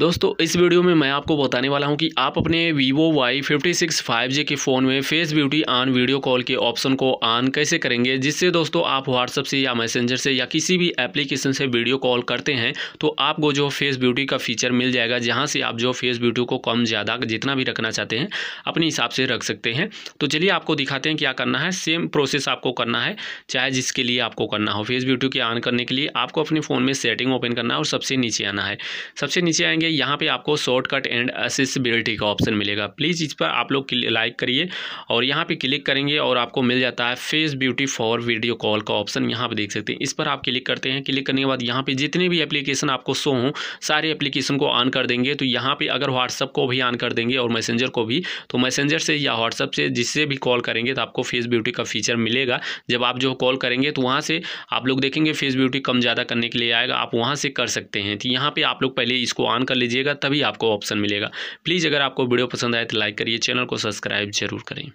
दोस्तों इस वीडियो में मैं आपको बताने वाला हूं कि आप अपने Vivo Y fifty six five के फ़ोन में face beauty on video call के ऑप्शन को ऑन कैसे करेंगे जिससे दोस्तों आप व्हाट्सअप से या मैसेंजर से या किसी भी एप्लीकेशन से वीडियो कॉल करते हैं तो आपको जो फेस ब्यूटी का फीचर मिल जाएगा जहाँ से आप जो फेस ब्यूटी को कम ज़्यादा जितना भी रखना चाहते हैं अपने हिसाब से रख सकते हैं तो चलिए आपको दिखाते हैं क्या करना है सेम प्रोसेस आपको करना है चाहे जिसके लिए आपको करना हो फेस ब्यूटी के ऑन करने के लिए आपको अपने फ़ोन में सेटिंग ओपन करना है और सबसे नीचे आना है सबसे नीचे आएंगे है यहाँ पे आपको शॉर्टकट एंड एसेसिबिलिटी का ऑप्शन मिलेगा प्लीज़ इस पर आप लोग लाइक करिए और यहाँ पे क्लिक करेंगे और आपको मिल जाता है face beauty for video call का ऑप्शन यहाँ पे देख सकते हैं इस पर आप क्लिक करते हैं क्लिक करने के बाद यहाँ पे जितने भी एप्लीकेशन आपको शो हों सारे एप्लीकेशन को ऑन कर देंगे तो यहाँ पर अगर व्हाट्सअप को भी ऑन कर देंगे और मैसेंजर को भी तो मैसेंजर से या व्हाट्सअप से जिससे भी कॉल करेंगे तो आपको फेस ब्यूटी का फीचर मिलेगा जब आप जो कॉल करेंगे तो वहाँ से आप लोग देखेंगे फेस ब्यूटी कम ज़्यादा करने के लिए आएगा आप वहाँ से कर सकते हैं तो यहाँ पर आप लोग पहले इसको ऑन कर लीजिएगा तभी आपको ऑप्शन मिलेगा प्लीज़ अगर आपको वीडियो पसंद आए तो लाइक करिए चैनल को सब्सक्राइब जरूर करें